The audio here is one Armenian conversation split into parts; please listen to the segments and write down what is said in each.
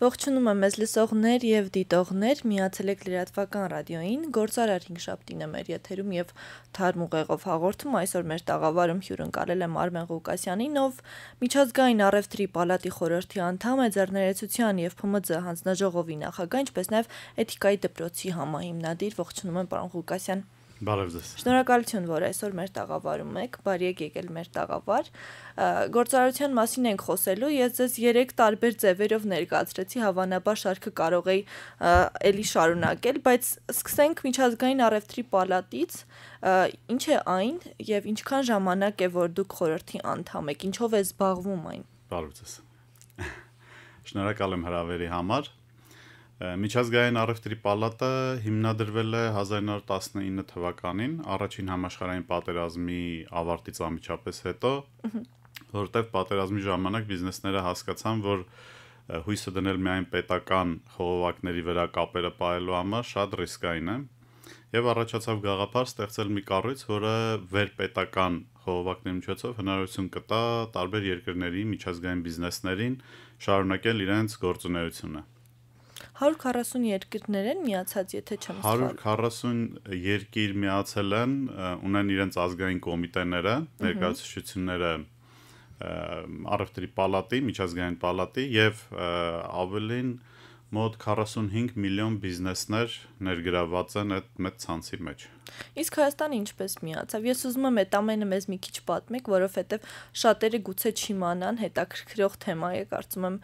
Ողջունում եմ մեզ լսողներ եւ դիտողներ, միացել եք լրատվական ռադիոյին, Գործարար 5 շաբթին է մեր եթերում եւ թարմ ուղեղով հաղորդում այսօր մեր տաղավարում հյուրընկալել եմ Արմեն Ղուկասյանին, ով միջազգային առևտրի պալատի խորհրդի անդամ է, ձեռներեցության եւ ՓՄԶ հանձնաժողովի նախագահ, ինչպես նաեւ էթիկայի դպրոցի համահիմնադիր։ Ողջունում եմ պարոն Ղուկասյան։ Բարև ձեզ։ Շնորհակալություն, որ այսօր մեր տաղավարում եք, բարի եք եկել մեր տաղավար։ Գործարարության մասին ենք խոսելու։ Ես ձեզ 3 տարբեր ձևերով ներկայացրեցի, հավանաբար շարքը կարող էի էլի շարունակել, բայց սկսենք միջազգային առևտրի պալատից։ Ինչ է այն եւ ինչքան ժամանակ է որ դուք խորհրդի անդամ եք, ինչով է զբաղվում այն։ Բարև ձեզ։ Շնորհակալ եմ հրավերի համար։ Միջազգային առևտրի պալատը հիմնադրվել է 1919 թվականին առաջին համաշխարհային պատերազմի ավարտից ամիջապես հետո, որտեղ պատերազմի ժամանակ բիզնեսները հասկացան, որ հույսը դնել միայն պետական խողովակների վրա կապերը պահելու համար շատ ռիսկային է եւ առաջացավ գաղափար ստեղծել մի կառույց, որը վերպետական խողովակների միջոցով հնարավորություն կտա տարբեր երկրների միջազգային բիզնեսներին շարունակել իրենց գործունեությունը։ 140 երկրներ են միացած, եթե չեմ սխալ։ 140 երկիր միացել են, ունեն իրենց ազգային կոմիտեները, ներկայացուցիչները առևտրի պալատի, միջազգային պալատի եւ ավելին մոտ 45 միլիոն բիզնեսներ ներգրաված են այդ մեծ ցանցի մեջ։ Իսկ Հայաստանը ինչպես միացավ։ Ես ուզում եմ այդ ամենը մեզ մի քիչ պատմեք, որովհետև շատերը գուցե չիմանան, հետաքրքրող թեմա է, կարծում եմ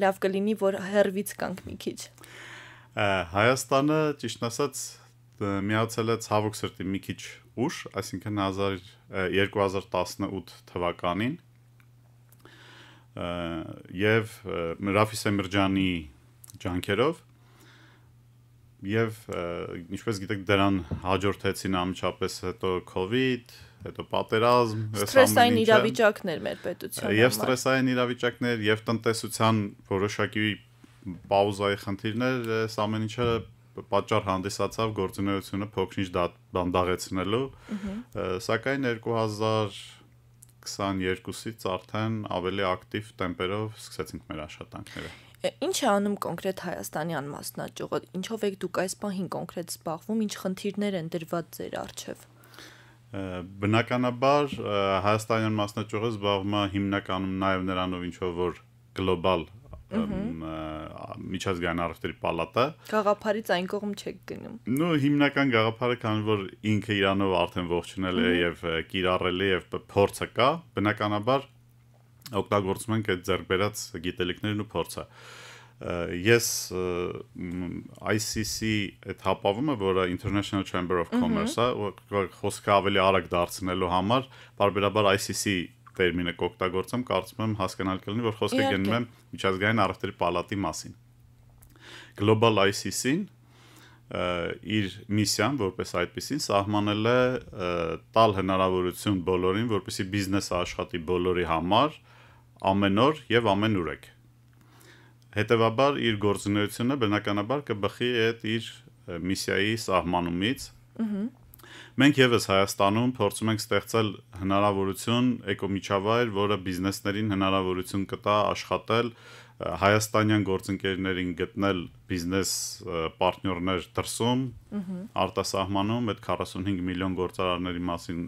լավ կլինի, որ հերվից կանք մի քիչ։ Հայաստանը ճիշտ ասած միացել է ցավոք սրտի մի քիչ ուշ, այսինքն 2018 թվականին և Ռաֆի Սեմիրջանի ջանքերով եւ ինչպես գիտեք դրան հաջորդեցին ամիջապես հետո COVID, հետո պատերազմ, ստրեսային իրավիճակներ մեր պետության եւ ստրեսային իրավիճակներ եւ տնտեսության որոշակի պաուզայի խնդիրներ, այս ամեն ինչը պատճառ հանդիսացավ գործունեությունը փոքրինչ դանդաղեցնելու։ Սակայն 2022-ից արդեն ավելի ակտիվ տեմպերով սկսեցինք մեր աշխատանքները։ Ինչ է անում կոնկրետ հայաստանյան մասնաճյուղը։ Ինչով եք դուք այս պահին կոնկրետ զբաղվում, ինչ խնդիրներ են դրված ձեր առջև։ Բնականաբար հայաստանյան մասնաճյուղը զբաղվում է հիմնականում նաև նրանով, ինչով որ գլոբալ միջազգային առևտրի պալատը գաղափարից այն կողմ չեք գնում։ Ну հիմնական գաղափարը քան որ ինքը իրանով արդեն ողջունել է եւ կիրառել է եւ փորձը կա, բնականաբար օգտագործում ենք այդ ձեռքբերած գիտելիքներն ու փորձը ես ICC այդ հապավումը, որը International Chamber of Commerce-ը, խոսքը ավելի արագ դարձնելու համար, բարբերաբար ICC տերմինը կօգտագործեմ, կարծում եմ հասկանալ կլինի, որ խոսքը գնում է միջազգային առևտրի պալատի մասին։ Global ICC-ն իր միսիան որպես այդպեսին սահմանել է տալ հնարավորություն բոլորին, որպեսի բիզնեսը աշխատի բոլորի համար, ամեն օր եւ ամենուրեք։ Հետևաբար իր գործունեությունը բնականաբար կբխի այդ իր միսիայի սահմանումից։ Մենք եւս Հայաստանում փորձում ենք ստեղծել հնարավորություն, էկոմիջավայր, որը բիզնեսներին հնարավորություն կտա աշխատել հայաստանյան գործընկերներին գտնել բիզնես պարտներներ դրսում արտասահմանում այդ 45 միլիոն գործարանների մասին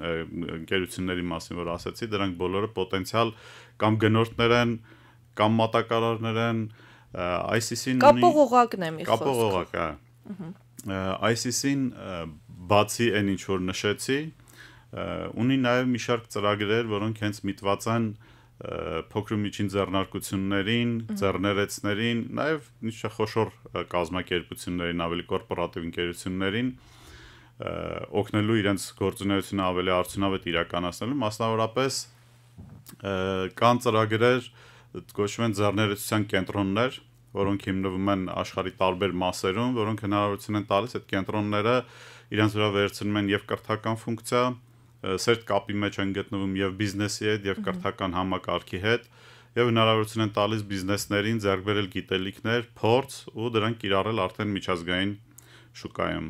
ընկերությունների մասին որ ասացի դրանք բոլորը պոտենցիալ կամ գնորդներ են կամ մատակարարներ են ICC-ն ունի կապողողակն է մի խոսք կապողողակ հա ICC-ն բացի այն ինչ որ նշեցի ունի նաև մի շարք ծրագրեր որոնք հենց միտված են փոքր միջին ձեռնարկություններին, ձեռներեցներին, նաև ինչ-որ խոշոր կազմակերպություններին, ավելի կորպորատիվ ընկերություններին օգնելու իրենց գործունեությունը ավելի արդյունավետ իրականացնելու, մասնավորապես կան ծրագրեր գոչվում են ձեռներեցության կենտրոններ, որոնք հիմնվում են աշխարի տարբեր մասերում, որոնք հնարավորություն են տալիս այդ կենտրոնները իրենց վրա վերցնում են եւ կրթական ֆունկցիա, սերտ կապի մեջ են գտնվում եւ բիզնեսի հետ եւ կրթական համակարգի հետ եւ հնարավորություն են տալիս բիզնեսներին ձեռք բերել գիտելիքներ, փորձ ու դրանք կիրառել արդեն միջազգային շուկայում։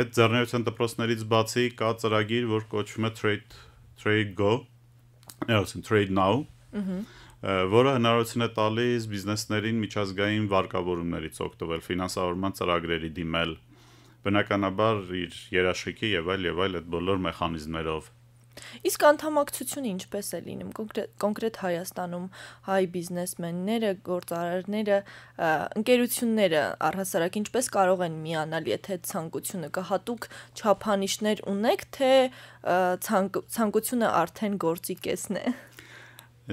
Այդ ձեռնարկության դպրոցներից բացի կա ծրագիր, որ կոչվում է Trade Trade Go, այսինքն Trade Now, որը հնարավորություն է տալիս բիզնեսներին միջազգային վարկավորումներից օգտվել, ֆինանսավորման ծրագրերի դիմել, բնականաբար իր երաշխիքի եւ այլ եւ այլ այդ բոլոր մեխանիզմերով Իսկ անդամակցությունը ինչպես է լինում կոնկրետ Հայաստանում հայ բիզնեսմենները, գործարարները, ընկերությունները առհասարակ ինչպես կարող են միանալ, եթե ցանկությունը կհատուկ չափանիշներ ունեք, թե ցանկությունը արդեն գործի կեսն է։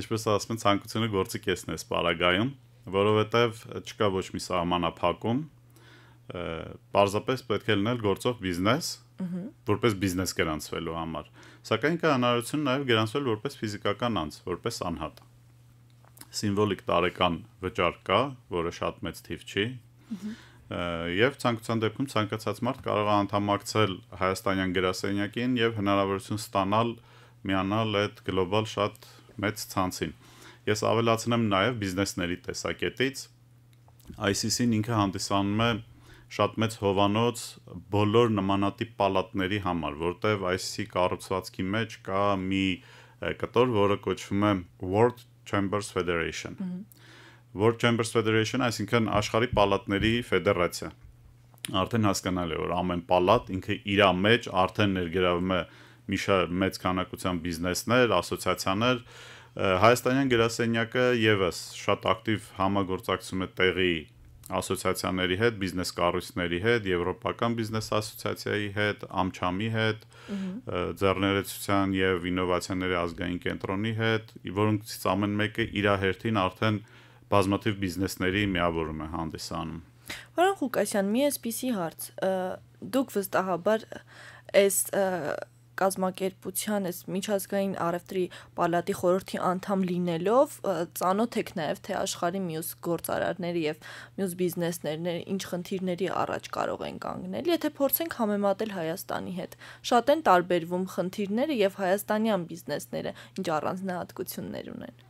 Ինչպես ասում են, ցանկությունը գործի կեսն է սպարագայում, որովհետև չկա ոչ մի սահմանափակում, պարզապես պետք է լինել գործող բիզնես, որպես բիզնես գրանցվելու համար։ Սակայն կա հնարավորություն նաև գրանցվել որպես ֆիզիկական անձ, որպես անհատ։ Սիմվոլիկ տարեկան վճար կա, որը շատ մեծ թիվ չի։ Եվ ցանկության դեպքում ցանկացած մարդ կարող է անդամակցել հայաստանյան գրասենյակին եւ հնարավորություն ստանալ միանալ այդ գլոբալ շատ մեծ ցանցին։ Ես ավելացնեմ նաև բիզնեսների տեսակետից ICC-ն ինքը հանդիսանում է շատ մեծ հովանոց բոլոր նմանատիպ պալատների համար, որտեղ այսի կառուցվածքի մեջ կա մի կտոր, որը կոչվում է World Chambers Federation։ World Chambers Federation, այսինքն աշխարհի պալատների ֆեդերացիա։ Արդեն հասկանալի է, որ ամեն պալատ ինքը իր մեջ արդեն ներգրավում է մի շարք մեծ քանակությամբ բիզնեսներ, ասոցիացիաներ, Հայաստանյան գրասենյակը եւս շատ ակտիվ համագործակցում է տեղի ասոցիացիաների հետ, բիզնես կառույցների հետ, եվրոպական բիզնես ասոցիացիայի հետ, ամչամի հետ, ձեռներեցության եւ ինովացիաների ազգային կենտրոնի հետ, որոնցից ամեն մեկը իր հերթին արդեն բազմաթիվ բիզնեսների միավորում է հանդիսանում։ Վարան Ղուկասյան, մի էսպիսի հարց, դուք վստահաբար այս կազմակերպության այս միջազգային արևտրի պալատի խորհրդի անդամ լինելով ծանոթ եք նաև թե աշխարհի մյուս գործարարների եւ մյուս բիզնեսներն ինչ խնդիրների առաջ կարող են կանգնել, եթե փորձենք համեմատել Հայաստանի հետ։ Շատ են տարբերվում խնդիրները եւ հայաստանյան բիզնեսները ինչ առանձնահատկություններ ունեն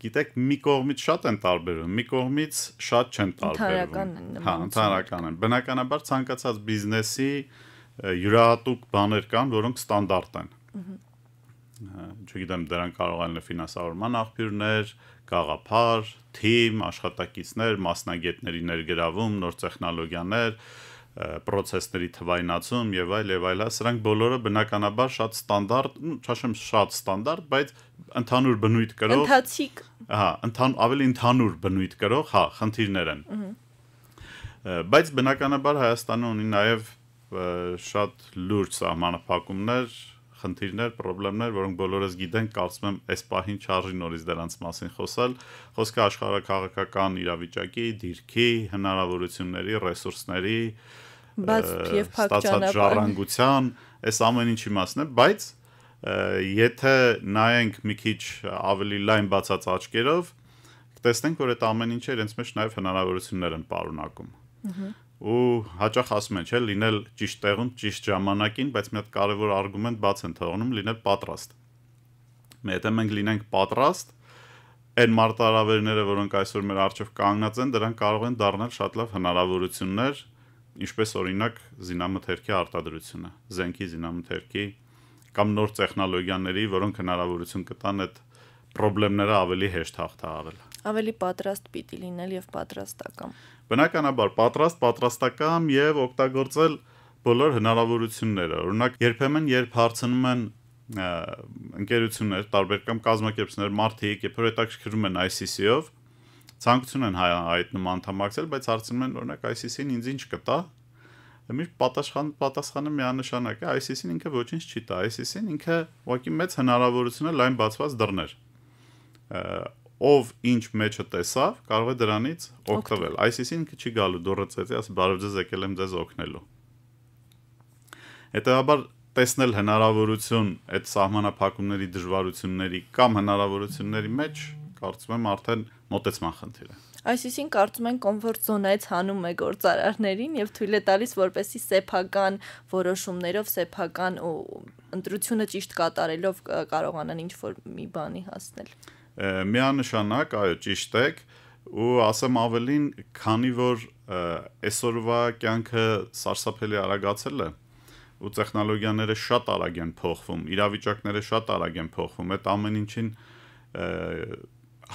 գիտեք մի կողմից շատ են տարբերվում, մի կողմից շատ չեն տարբերվում։ Հա, ընդհանրական են։ Բնականաբար ցանկացած բիզնեսի յուրահատուկ բաներ կան, որոնք ստանդարտ են։ Չգիտեմ, դրանք կարող են ֆինանսավորման աղբյուրներ, գաղափար, թիմ, աշխատակիցներ, մասնագետների ներգրավում, նոր տեխնոլոգիաներ, process-ների թվայնացում եւ այլ եւ այլ, հա, սրանք բոլորը բնականաբար շատ ստանդարտ, չաշեմ շատ ստանդարտ, բայց ընդհանուր բնույթ կրող Ընթացիկ։ Ահա, ընդհան ավելի ընդհանուր բնույթ կրող, հա, խնդիրներ են։ Բայց բնականաբար Հայաստանը ունի նաեւ շատ լուրջ սահմանափակումներ, խնդիրներ, խնդիրներ, որոնք բոլորս գիտենք, կարծում եմ, այս պահին չարժի նորից դրանց մասին խոսել։ Խոսքը աշխարհակաղակական իրավիճակի, դիրքի, հնարավորությունների, ռեսուրսների, բայց եւ փակճանապարհ ժառանգության, այս ամեն ինչի մասն է, բայց եթե նայենք մի քիչ ավելի լայն բացած աչքերով, կտեսնենք, որ այդ ամեն ինչը իրենց մեջ նաեւ հնարավորություններ են պարունակում։ Ահա ու հաճախ ասում են, չէ, լինել ճիշտ տեղում, ճիշտ ժամանակին, բայց մի հատ կարևոր արգումենտ բաց են թողնում՝ լինել պատրաստ։ Եթե մենք լինենք պատրաստ, այն մարտարավերները, որոնք այսօր մեր արջով կանգնած են, դրանք կարող են դառնալ շատ լավ հնարավորություններ, ինչպես օրինակ զինամթերքի արտադրությունը, զենքի զինամթերքի կամ նոր տեխնոլոգիաների, որոնք հնարավորություն կտան այդ խնդիրները ավելի հեշտ հաղթահարել։ Ավելի պատրաստ պիտի լինել եւ պատրաստական։ Բնականաբար պատրաստ պատրաստակամ եւ օգտագործել բոլոր հնարավորությունները։ Օրինակ երբեմն երբ հարցնում են ընկերություններ, տարբեր կամ կազմակերպություններ մարդիկ, երբ որ հետաքրքրում են ICC-ով, ցանկություն են այդ նման անդամակցել, բայց հարցնում են օրինակ ICC-ին ինձ ինչ կտա, միշտ պատասխան պատասխանը միանշանակ է ICC-ն ինքը ոչինչ չի տա ICC-ն ինքը ուղղակի մեծ հնարավորություն է լայն բացված դռներ ով ինչ մեջը տեսավ, կարող է դրանից օգտվել։ Այսինքն ինքը չի գալու դուրը ծեցիած բարև ձեզ եկել եմ ձեզ օգնելու։ Հետևաբար տեսնել հնարավորություն այդ սահմանափակումների դժվարությունների կամ հնարավորությունների մեջ կարծում եմ արդեն մտածման խնդիր է։ Այսինքն կարծում են կոմֆորտ զոնայից հանում է գործարարներին եւ թույլ է տալիս որպեսի սեփական որոշումներով սեփական ու ընտրությունը ճիշտ կատարելով կարողանան ինչ որ մի բանի հասնել միանշանակ այո ճիշտ եք ու ասեմ ավելին քանի որ այսօրվա կյանքը սարսափելի արագացել է ու տեխնոլոգիաները շատ արագ են փոխվում իրավիճակները շատ արագ են փոխվում այդ ամեն ինչին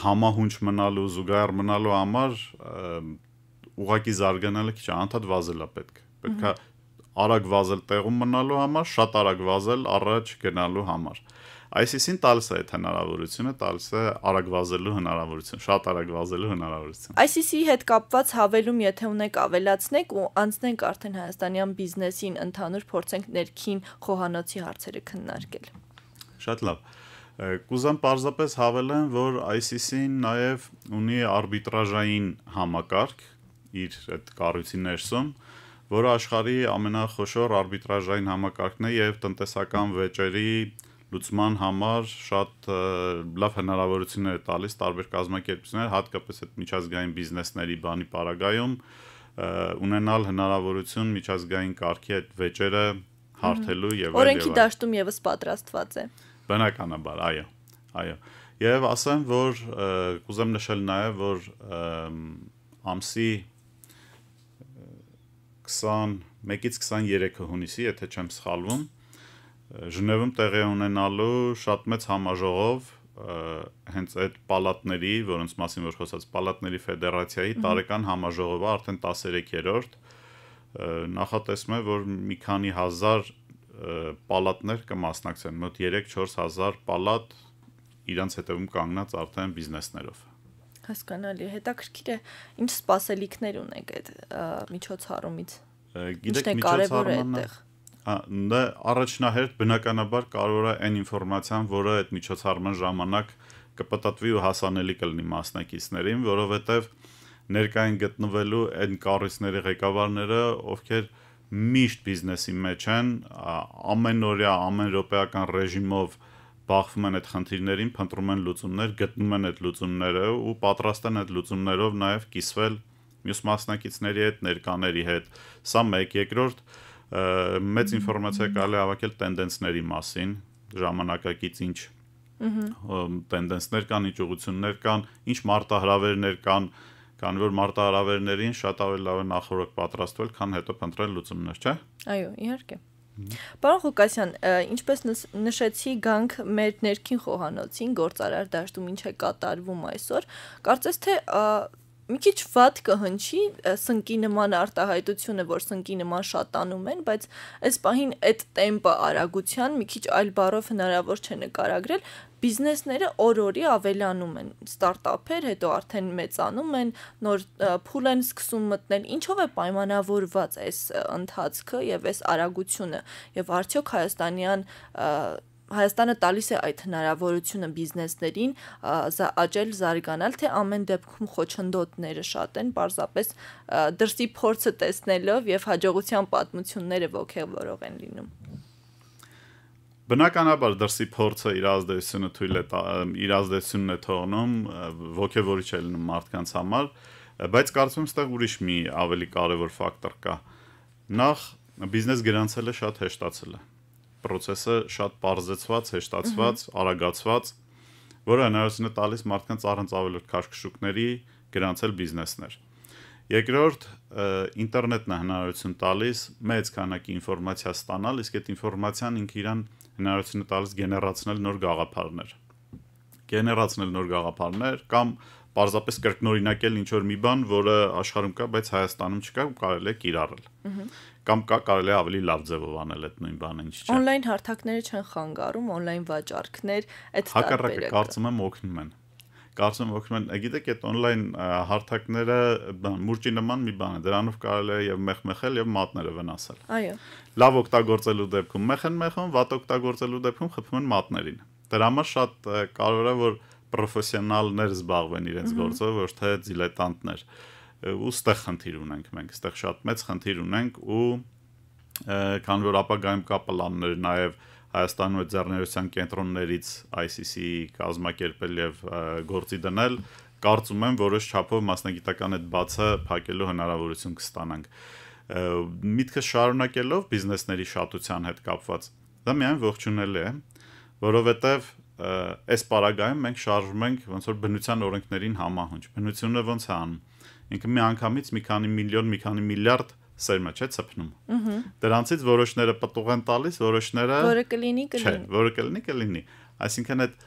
համահունչ մնալու զուգահեռ մնալու համար ուղակի զարգանալը քիչ անդադ վազել է պետք պետքա արագ վազել տեղում մնալու համար շատ արագ վազել առաջ գնալու համար Ա, ISIS-ին տալիս է այդ հնարավորությունը, տալիս է արագվազելու հնարավորություն, շատ արագվազելու հնարավորություն։ ISIS-ի հետ կապված հավելում, եթե ունեք, ավելացնեք ու անցնենք արդեն հայաստանյան բիզնեսին, ընդհանուր փորձենք ներքին խոհանոցի հարցերը քննարկել։ Շատ լավ։ Կուզեմ պարզապես հավելեմ, որ ICC-ն նաև ունի արբիտրաժային համակարգ իր այդ կառույցի ներսում, որը աշխարհի ամենախոշոր արբիտրաժային համակարգն է եւ տնտեսական վեճերի լուծման համար շատ լավ հնարավորություններ է տալիս տարբեր կազմակերպություններ, հատկապես այդ միջազգային բիզնեսների բանի պարագայում ունենալ հնարավորություն միջազգային կարգի այդ վեճերը հարթելու եւ այլն։ Օրենքի դաշտում եւս պատրաստված է։ Բնականաբար, այո, այո։ Եվ ասեմ, որ կուզեմ նշել նաեւ, որ ամսի 21-ից 23 հունիսի, եթե չեմ սխալվում, Ժնևում տեղի ունենալու շատ մեծ համաժողով հենց այդ պալատների, որոնց մասին որ խոսած պալատների ֆեդերացիայի տարեկան համաժողովը արդեն 13-րդ նախատեսվում է, որ մի քանի հազար պալատներ կմասնակցեն, մոտ 3-4 հազար պալատ իրանց հետևում կանգնած արդեն բիզնեսներով հասկանալի հետաքրքիր է ինչ սպասելիքներ ունեք այդ միջոցառումից գիտեք միջոցառումը դա առաջնահերթ բնականաբար կարող է այն ինֆորմացիան, որը այդ միջոցառման ժամանակ կպտտվի ու հասանելի կլինի մասնակիցներին, որովհետև ներկային գտնվելու այն կառույցների ղեկավարները, ովքեր միշտ բիզնեսի մեջ են, ամենօրյա, ամենրոպեական ռեժիմով բախվում են այդ խնդիրներին, փնտրում են լուծումներ, գտնում են այդ լուծումները ու պատրաստ են այդ լուծումներով նաև կիսվել մյուս մասնակիցների հետ, ներկաների հետ։ Սա մեկ, երկրորդ, եկ, մեծ ինֆորմացիա կարելի հավաքել տենդենսների մասին, ժամանակակից ինչ տենդենսներ կան, ինչ ուղություններ կան, ինչ մարտահրավերներ կան, քանի որ մարտահրավերներին շատ ավելի լավ է նախորդ պատրաստվել, քան հետո փնտրել լուծումներ, չէ՞։ Այո, իհարկե։ Պարոն Ղուկասյան, ինչպես նշեցի, գանք մեր ներքին խոհանոցին գործարար դաշտում ինչ է կատարվում այսօր, կարծես թե մի քիչ վատ կհնչի սնկի նման արտահայտությունը, որ սնկի նման շատ անում են, բայց այս պահին այդ տեմպը արագության մի քիչ այլ բառով հնարավոր չէ նկարագրել, բիզնեսները օր-օրի ավելանում են ստարտափեր, հետո արդեն մեծանում են, նոր փուլ են սկսում մտնել։ Ինչով է պայմանավորված այս ընթացքը եւ այս արագությունը եւ արդյոք հայաստանյան Հայաստանը տալիս է այդ հնարավորությունը բիզնեսներին աճել, զարգանալ, թե ամեն դեպքում խոչընդոտները շատ են, պարզապես դրսի փորձը տեսնելով եւ հաջողության պատմությունները ողքեվորող են լինում։ Բնականաբար դրսի փորձը իր ազդեցությունը թույլ է իր ազդեցությունն է թողնում ողքեվորիչ է լինում մարդկանց համար, բայց կարծում եմ ստեղ ուրիշ մի ավելի կարևոր ֆակտոր կա։ Նախ բիզնես գրանցելը շատ հեշտացել է։ հեշտացել process-ը շատ parzեցված, հեշտացված, արագացված, որը հնարավորություն է տալիս մարդկանց առանց ավելորդ քաշքշուկների գրանցել բիզնեսներ։ Երկրորդ, ինտերնետն է հնարավորություն տալիս մեծ քանակի ինֆորմացիա ստանալ, իսկ այդ ինֆորմացիան ինքն իրան հնարավորություն է տալիս գեներացնել նոր գաղափարներ։ Գեներացնել նոր գաղափարներ կամ պարզապես կրկնօրինակել ինչ որ մի բան, որը աշխարհում կա, բայց Հայաստանում չկա ու կարելի է կիրառել։ Կամ կա կարելի է ավելի լավ ձևով անել այդ նույն բանը, ինչ չէ։ Օնլայն հարթակները չեն խանգարում, օնլայն վաճառքներ, այդ տարբերակը։ Հակառակը կարծում եմ օգնում են կարծում օգնում են գիտեք այդ օնլայն հարթակները մուրճի նման մի բան է դրանով կարելի է եւ մեղմեղել եւ մատները վնասել այո լավ օգտագործելու դեպքում մեղեն մեղում վատ օգտագործելու դեպքում խփում են մատներին դրա համար շատ կարևոր է որ պրոֆեսիոնալներ զբաղվեն իրենց գործով, ոչ թե դիլետանտներ։ Ու ստեղ խնդիր ունենք մենք, ստեղ շատ մեծ խնդիր ունենք ու քան որ ապագայում կա պլաններ նաև Հայաստանում ձեռներության կենտրոններից ICC-ի կազմակերպել եւ գործի դնել, կարծում եմ որոշ չափով մասնագիտական այդ բացը փակելու հնարավորություն կստանանք միտքը շարունակելով բիզնեսների շատության հետ կապված դա միայն ողջունելի է որովհետև այս պարագայում մենք շարժվում ենք ոնց որ բնության օրենքներին համահունչ։ Բնությունը ոնց է անում։ Ինքը մի անգամից մի քանի միլիոն, մի քանի միլիարդ սերմա չէ ծփնում։ Դրանցից որոշները պտուղ են տալիս, որոշները Որը կլինի, կլինի։ Չէ, որը կլինի, կլինի։ Այսինքն այդ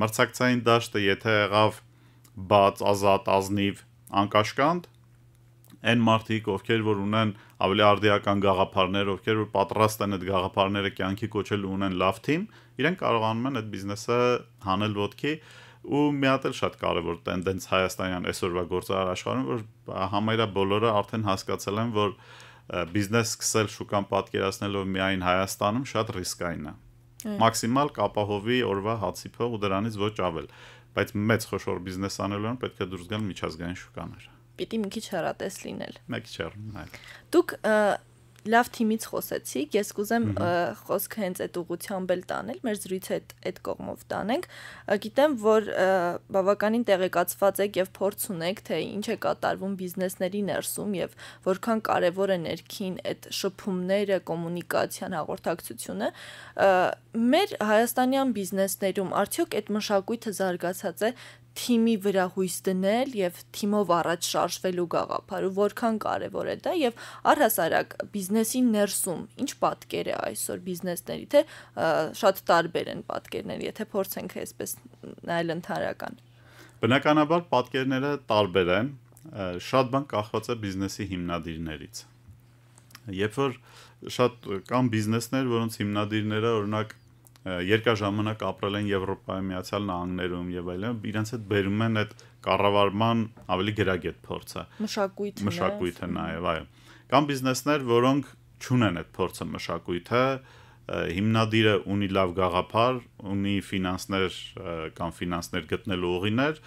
մրցակցային դաշտը եթե եղավ բաց, ազատ, ազնիվ, անկաշկանդ, այն մարդիկ, ովքեր որ ունեն ավելի արդիական գաղափարներ, ովքեր որ պատրաստ են այդ գաղափարները կյանքի կոչել ու ունեն լավ թիմ, իրենք կարողանում են այդ բիզնեսը հանել ոտքի ու մի հատ էլ շատ կարևոր տենդենց հայաստանյան այսօրվա գործարար աշխարհում որ համարյա բոլորը արդեն հասկացել են որ բիզնես սկսել շուկան պատկերացնելով միայն Հայաստանում շատ ռիսկային է մաքսիմալ կապահովի օրվա հացի փող ու դրանից ոչ ավել բայց մեծ խոշոր բիզնես անելուն պետք է դուրս գալ միջազգային շուկաներ պիտի մի քիչ հեռատես լինել։ Մեկ չեր, այլ։ Դուք լավ թիմից խոսեցիք, ես կուզեմ խոսքը հենց այդ ուղությամբ էլ տանել, մեր զրույցը այդ այդ կողմով տանենք։ Գիտեմ, որ բավականին տեղեկացված եք եւ փորձ ունեք, թե ինչ է կատարվում բիզնեսների ներսում եւ որքան կարեւոր է ներքին այդ շփումները, կոմունիկացիան, հաղորդակցությունը։ Մեր հայաստանյան բիզնեսներում արդյոք այդ մշակույթը զարգացած է, թիմի վրա հույս դնել եւ թիմով առաջ շարժվելու գաղափարը որքան կարեւոր է դա եւ առհասարակ բիզնեսի ներսում ինչ պատկեր է այսօր բիզնեսների թե շատ տարբեր են պատկերները եթե փորձենք այսպես նայել ընդհանրական բնականաբար պատկերները տարբեր են շատ բան կախված է բիզնեսի հիմնադիրներից երբ որ շատ կան բիզնեսներ որոնց հիմնադիրները օրինակ երկաժամանակ ապրել են Եվրոպայի Միացյալ Նահանգներում եւ այլն, իրենց հետ բերում են այդ կառավարման ավելի գրագետ փորձը։ Մշակույթը։ Մշակույթը նաեւ, այո։ Կամ բիզնեսներ, որոնք չունեն այդ փորձը մշակույթը, հիմնադիրը ունի լավ գաղափար, ունի ֆինանսներ կամ ֆինանսներ գտնելու ուղիներ,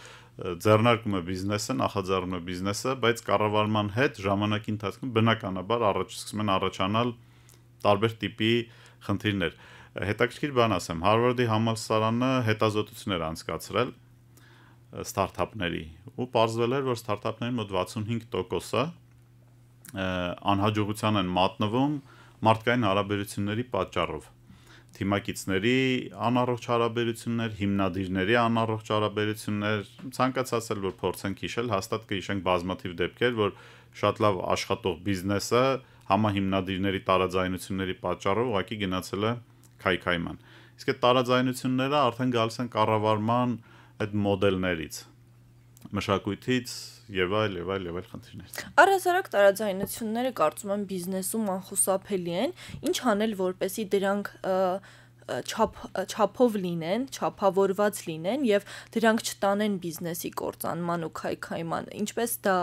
ձեռնարկում է բիզնեսը, նախաձեռնում է բիզնեսը, բայց կառավարման հետ ժամանակի ընթացքում բնականաբար առաջ սկսում են առաջանալ տարբեր տիպի խնդիրներ։ Ա, հետաքրքիր բան ասեմ, Harvard-ի համալսարանը հետազոտություններ անցկացրել ստարտափների ու ողջվել էր, որ ստարտափների մոտ 65%-ը անհաջողության են մատնվում մարդկային հարաբերությունների պատճառով թիմակիցների անառողջ հարաբերություններ, հիմնադիրների անառողջ հարաբերություններ, ցանկացած էլ որ փորձենք հիշել, հաստատ կհիշենք բազմաթիվ դեպքեր, որ շատ լավ աշխատող բիզնեսը համահիմնադիրների տարաձայնությունների պատճառով ուղղակի գնացել է քայքայման։ Իսկ այդ տարաձայնությունները արդեն գալիս են կառավարման այդ մոդելներից, մշակույթից եւ այլ եւ այլ եւ այլ խնդիրներ։ Առհասարակ տարաձայնությունները կարծում եմ բիզնեսում անխուսափելի են, ինչ անել որպեսի դրանք չափ չափով լինեն, չափավորված լինեն եւ դրանք չտանեն բիզնեսի կորցանման ու քայքայման։ Ինչպես դա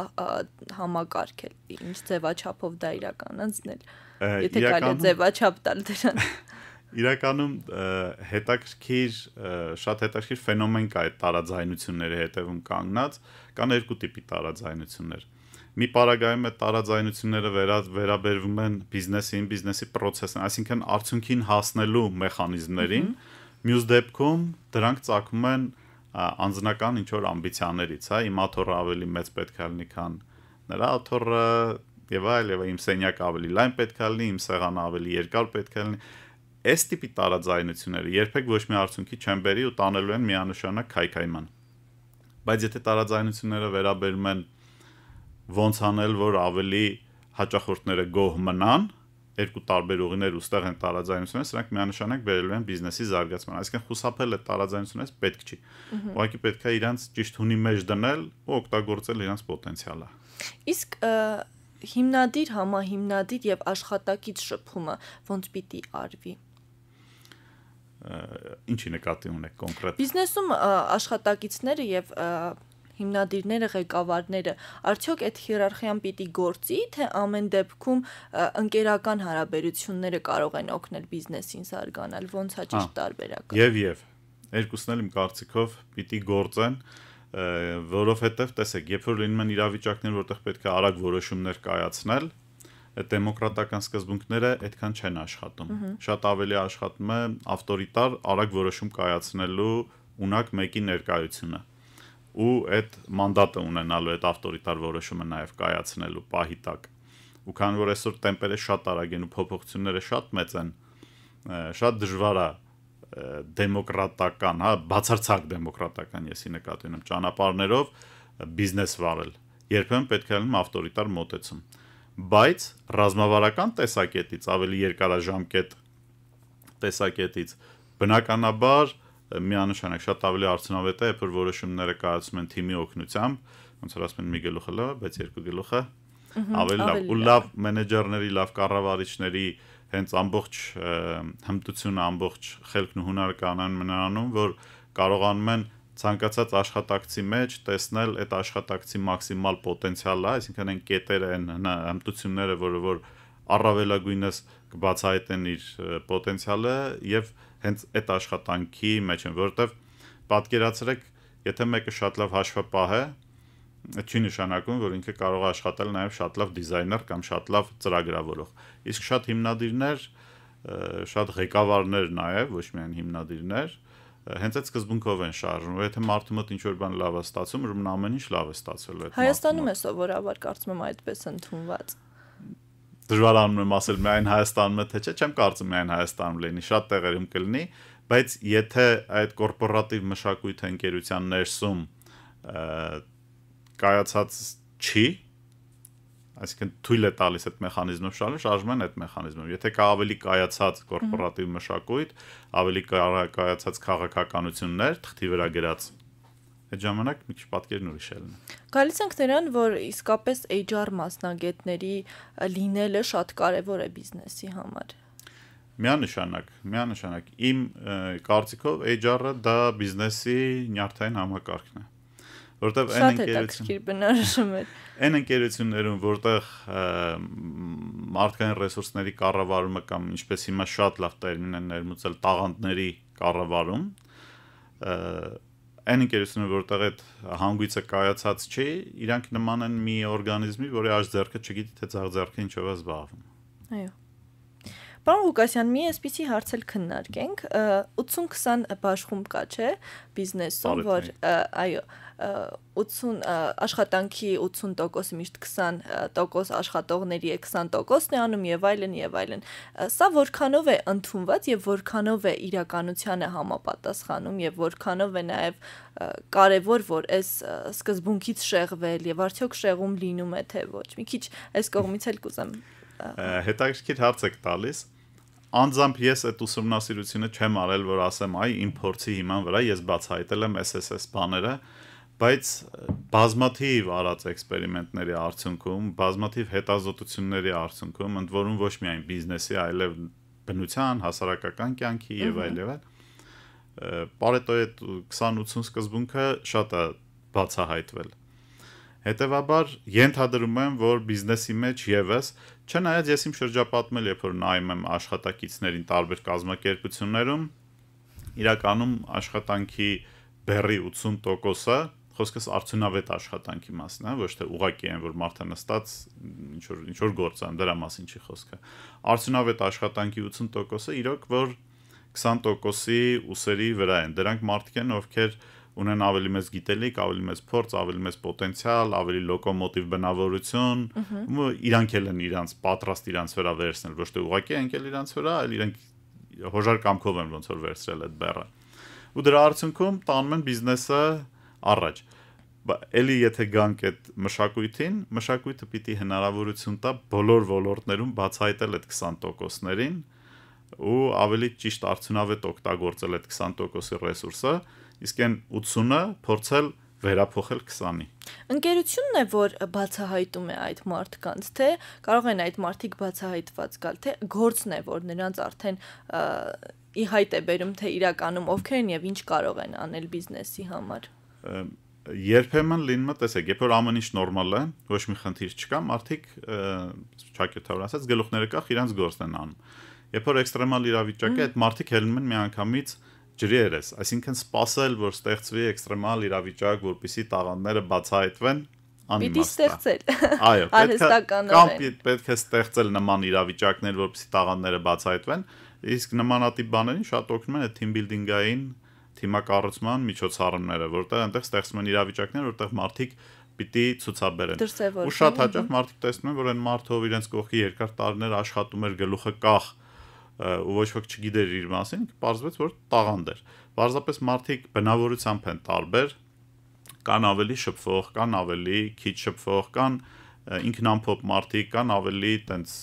համակարգել, ինչ ձևաչափով դա իրականացնել։ Եթե կարելի ձևաչափ տալ դրան։ Իրականում հետաքրքիր շատ հետաքրքիր ֆենոմեն կա այդ տարաձայնությունների հետևում կանգնած, կան երկու տիպի տարաձայնություններ։ Մի параգայում է տարաձայնությունները վերա, վերաբերվում են բիզնեսին, բիզնեսի process-ին, այսինքն արդյունքին հասնելու մեխանիզմներին, մյուս դեպքում դրանք ծագում են անձնական ինչ որ ամբիցիաներից, հա, իմ աթորը ավելի մեծ պետք է լինի, քան նրա աթորը եւ այլ եւ իմ սենյակը ավելի լայն պետք է լինի, իմ սեղանը ավելի երկար պետք է լինի։ Այս տիպի տարաձայնությունները երբեք ոչ մի արդյունքի չեն բերի ու տանելու են միանշանակ քայքայման։ Բայց եթե տարաձայնությունները վերաբերում են ոնց անել, որ ավելի հաճախորդները գոհ մնան, երկու տարբեր ուղիներ ուստեղ են տարաձայնությունները, սրանք միանշանակ բերելու են բիզնեսի զարգացման։ Այսինքն խուսափել է տարաձայնությունից պետք չի։ Ուղղակի պետք է իրանց ճիշտ հունի մեջ դնել ու օգտագործել իրանց պոտենցիալը։ Իսկ հիմնադիր, համահիմնադիր եւ աշխատակից շփումը ոնց պիտի արվի ինչի նկատի ունեք կոնկրետ։ Բիզնեսում աշխատակիցները եւ հիմնադիրները, ղեկավարները, արդյոք այդ հիերարխիան պիտի գործի, թե ամեն դեպքում ընկերական հարաբերությունները կարող են օգնել բիզնեսին զարգանալ, ո՞նց է հա ճիշտ տարբերակը։ Եվ եւ երկուսն էլ իմ կարծիքով պիտի գործեն, որովհետեւ տեսեք, երբ որ լինում են իրավիճակներ, որտեղ պետք է արագ որոշումներ կայացնել, այդ դեմոկրատական սկզբունքները այդքան չեն աշխատում։ Շատ ավելի աշխատում է ավտորիտար արագ որոշում կայացնելու ունակ մեկի ներկայությունը ու այդ մանդատը ունենալու այդ ավտորիտար որոշումը նաև կայացնելու պահի տակ։ Ու քանի որ այսօր տեմպերը շատ արագ են ու փոփոխությունները շատ մեծ են, շատ դժվար է դեմոկրատական, հա, բացարձակ դեմոկրատական եսի նկատի ունեմ ճանապարներով բիզնես վարել։ Երբեմն պետք է լինում ավտորիտար մոտեցում բայց ռազմավարական տեսակետից ավելի երկարաժամկետ տեսակետից բնականաբար միանշանակ շատ ավելի արդյունավետ է, որ որոշումները կայացում են թիմի օգնությամբ, ոնց որ ասում են մի գլուխը լավ, բայց երկու գլուխը ավելի լավ ու լավ մենեջերների, լավ կառավարիչների հենց ամբողջ հմտությունը, ամբողջ խելքն ու հունարը կանան մնանում, որ կարողանում են ցանկացած աշխատակցի մեջ տեսնել այդ աշխատակցի մաքսիմալ պոտենցիալը, այսինքն այն կետերը, այն հմտությունները, որը որ առավելագույնս կբացահայտեն իր պոտենցիալը եւ հենց այդ աշխատանքի մեջ են, որովհետեւ պատկերացրեք, եթե մեկը շատ լավ հաշվապահ է, չի նշանակում, որ ինքը կարող է աշխատել նաև շատ լավ դիզայներ կամ շատ լավ ծրագրավորող։ Իսկ շատ հիմնադիրներ, շատ ղեկավարներ նաև, ոչ միայն հիմնադիրներ, հենց այդ սկզբունքով են շարժվում։ Եթե մարդու մոտ ինչ-որ բան լավ է ստացում, ուրեմն ամեն ինչ լավ է ստացել այդ։ Հայաստանում է սովորաբար կարծում եմ այդպես ընդունված դժվարանում եմ ասել միայն Հայաստանում է թե չէ, չեմ կարծում միայն Հայաստանում լինի, շատ տեղերում կլինի, բայց եթե այդ կորպորատիվ մշակույթ ընկերության ներսում կայացած չի, այսինքն թույլ է տալիս այդ մեխանիզմով շարժ շարժում են այդ մեխանիզմով։ Եթե կա ավելի կայացած կորպորատիվ մշակույթ, ավելի կայացած քաղաքականություններ, թղթի վրա գրած այդ ժամանակ մի քիչ պատկերն ուրիշ է լինում։ Գալիս ենք նրան, որ իսկապես HR մասնագետների լինելը շատ կարևոր է բիզնեսի համար։ Միանշանակ, միանշանակ իմ կարծիքով HR-ը դա բիզնեսի նյարդային համակարգն է։ Ա որտեվ այն ընկերություն Շատ է բնորոշում է։ Այն ընկերություններում, որտեղ մարդկային ռեսուրսների կառավարումը կամ ինչպես հիմա շատ լավ տերմին են ներմուծել տաղանդների կառավարում, այն ընկերությունը, որտեղ այդ հանգույցը կայացած չի, իրանք նման են մի օրգանիզմի, որի աշ ձեռքը չգիտի թե ցաղ ձեռքը ինչով է զբաղվում։ Այո։ Պարոն Ղուկասյան, մի էսպիսի հարց էլ քննարկենք։ 80-20 բաշխում կա, չէ՞, բիզնեսում, որ այո, այո 80 աշխատանքի 80% միշտ 20% աշխատողների է 20%-ն է անում եւ այլն եւ այլն։ Սա որքանով է ընդունված եւ որքանով է իրականությանը համապատասխանում եւ որքանով է նաեւ կարևոր որ այս սկզբունքից շեղվել եւ արդյոք շեղում լինում է թե ոչ։ Մի քիչ այս կողմից էլ կուզեմ հետաքրքիր հարց եք տալիս անձամբ ես այդ ուսումնասիրությունը չեմ արել, որ ասեմ, այ իմ փորձի հիման վրա ես բացահայտել եմ SSS բաները, բայց բազմաթիվ արած էքսպերիմենտների արդյունքում, բազմաթիվ հետազոտությունների արդյունքում, ընդ որում ոչ միայն բիզնեսի, այլև բնության, հասարակական կյանքի եւ այլն, Պարետոյի 20-80 սկզբունքը շատ է բացահայտվել։ Հետևաբար ենթադրում եմ, որ բիզնեսի մեջ եւս, չնայած ես իմ շրջապատմել երբ որ նայում եմ աշխատակիցներին տարբեր կազմակերպություններում, իրականում աշխատանքի բերի 80%-ը խոսքս արդյունավետ աշխատանքի մասն է, ոչ թե ուղակի այն, որ մարդը նստած ինչ որ ինչ որ գործ ան, դրա մասին չի խոսքը։ Արդյունավետ աշխատանքի 80%-ը իրոք որ 20%-ի ուսերի վրա են։ Դրանք մարդիկ են, ովքեր ունեն ավելի մեծ գիտելիք, ավելի մեծ փորձ, ավելի մեծ պոտենցիալ, ավելի լոկոմոտիվ բնավորություն, ու իրանք էլ են իրանք պատրաստ իրանք վրա վերցնել, ոչ թե ուղակի ընկել իրանք վրա, այլ իրանք հոժար կամքով են ոնց որ վերցրել այդ բեռը։ Ու դրա արդյունքում տանում են բիզնեսը առաջ էլի եթե գանք այդ մշակույթին, մշակույթը պիտի հնարավորություն տա բոլոր ոլորտներում բացահայտել այդ 20%-ներին ու ավելի ճիշտ արդյունավետ օգտագործել այդ 20%-ի ռեսուրսը, իսկ այն 80-ը փորձել վերափոխել 20-ի։ Ընկերությունն է, որ բացահայտում է այդ մարդկանց, թե կարող են այդ մարդիկ բացահայտված գալ, թե գործն է, որ նրանց արդեն ի հայտ է բերում, թե իրականում ովքեր են եւ ինչ կարող են անել բիզնեսի համար երբեմն լինում է, տեսեք, երբ որ ամեն ինչ նորմալ է, ոչ մի խնդիր չկա, մարդիկ ճակետավոր ասած գլուխները կախ իրանց գործն են անում։ Երբ որ էքստրեմալ իրավիճակ է, այդ մարդիկ հելնում են միանգամից ջրի երես, այսինքն սпасել, որ ստեղծվի էքստրեմալ իրավիճակ, որպիսի տաղանդները բացահայտվեն, Պիտի ստեղծել։ Այո, արհեստականորեն։ Կամ պետք է ստեղծել նման իրավիճակներ, որպեսզի տաղանդները բացահայտվեն, իսկ նմանատիպ բաներին շատ օգնում են այդ թիմ բիլդինգային թիմակառուցման միջոցառումները, որտեղ այնտեղ ստեղծում են իրավիճակներ, որտեղ մարդիկ պիտի ցուցաբերեն։ Ու շատ հաճախ մարդիկ տեսնում են, որ այն մարդով իրենց կողքի երկար տարիներ աշխատում էր գլուխը կախ ու ոչ ոք չգիտեր իր մասին, պարզվեց որ տաղանդ էր։ Պարզապես մարդիկ բնավորությամբ են տարբեր, կան ավելի շփվող, կան ավելի քիչ շփվող, կան ինքնամփոփ մարդիկ, կան ավելի տենց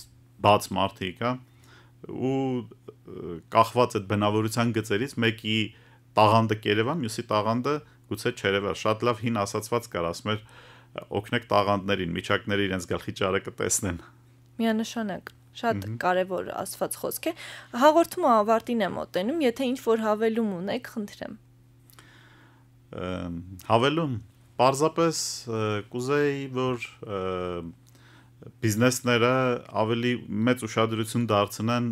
բաց մարդիկ, հա ու կախված այդ բնավորության գծերից մեկի տաղանդը Կերևան, մյուսի տաղանդը գուցե Չերևա, շատ լավ հին ասացված կար, ասում էր օգնեք տաղանդներին, միջակները իրենց գլխի ճարը կտեսնեն։ Միանշանակ շատ կարևոր ասված խոսք է։ Հաղորդումը ավարտին է մոտենում, եթե ինչ որ հավելում ունեք, խնդրեմ։ Հավելում, parzapes կուզեի, որ բիզնեսները ավելի մեծ ուշադրություն դարձնեն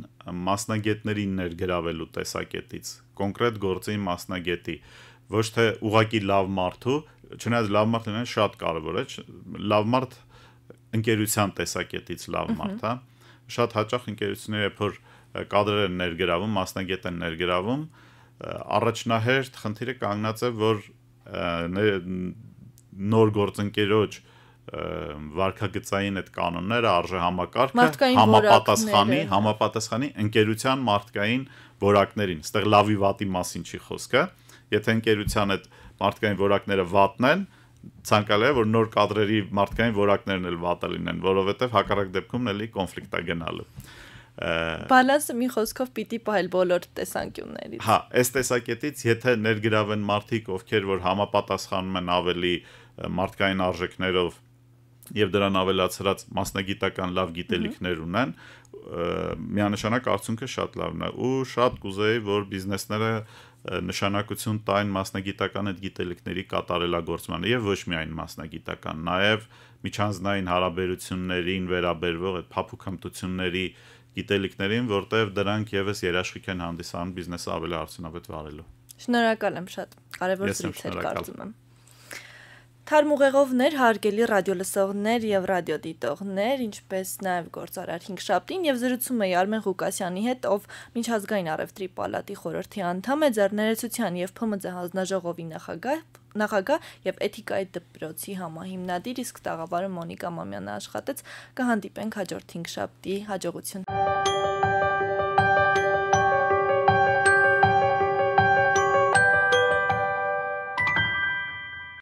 մասնագետներին ներգրավելու տեսակետից, կոնկրետ գործի մասնագետի, ոչ թե ուղակի լավ մարդու, չնայած լավ մարդն է շատ կարևոր է, լավ մարդ ընկերության տեսակետից լավ մարդ, հա։ Շատ հաճախ ընկերությունները երբ որ կադրեր են ներգրավում, մասնագետ են ներգրավում, առաջնահերթ խնդիրը կանգնած է, որ նոր գործընկերոջ ներ, վարկագծային այդ կանոնները արժե համակարգը համապատասխանի համապատասխանի ընկերության մարդկային որակներին։ Այստեղ լավի վատի մասին չի խոսքը։ Եթե ընկերության այդ մարդկային որակները վատն են, ցանկալի է որ նոր կadrերի մարդկային որակներն էլ վատը լինեն, որովհետև հակառակ դեպքում էլի կոնֆլիկտ է գնալը։ Բալանսը մի խոսքով պիտի պահել բոլոր տեսանկյուններից։ Հա, այս տեսակետից եթե ներգրավեն մարդիկ, ովքեր որ համապատասխանում են ավելի մարդկային արժեքներով եւ դրան ավելացրած մասնագիտական լավ գիտելիքներ ունեն, միանշանակ արդյունքը շատ լավն է ու շատ կուզեի, որ բիզնեսները նշանակություն տային մասնագիտական այդ գիտելիքների կատարելագործմանը եւ ոչ միայն մասնագիտական, նաեւ միջանձնային հարաբերություններին վերաբերվող այդ փափուկամտությունների գիտելիքներին, որտեղ դրանք եւս երաշխիք են հանդիսանում բիզնեսը ավելի արդյունավետ վարելու։ Շնորհակալ եմ շատ։ Կարևոր զրույց էր կարծում եմ։ Թարմ ուղեղով ներ հարգելի ռադիոլսողներ եւ ռադիոդիտողներ, ինչպես նաեւ գործարար 5 շաբթին եւ զրուցում էի Արմեն Ղուկասյանի հետ, ով միջազգային արևտրի պալատի խորհրդի անդամ է, ձեռներեցության եւ ՓՄԶ հանձնաժողովի նախագահ նախագահ եւ Էթիկայի դպրոցի համահիմնադիր, իսկ տաղավարը Մոնիկա Մամյանը աշխատեց։ Կհանդիպենք հաջորդ 5 շաբթի հաջողություն։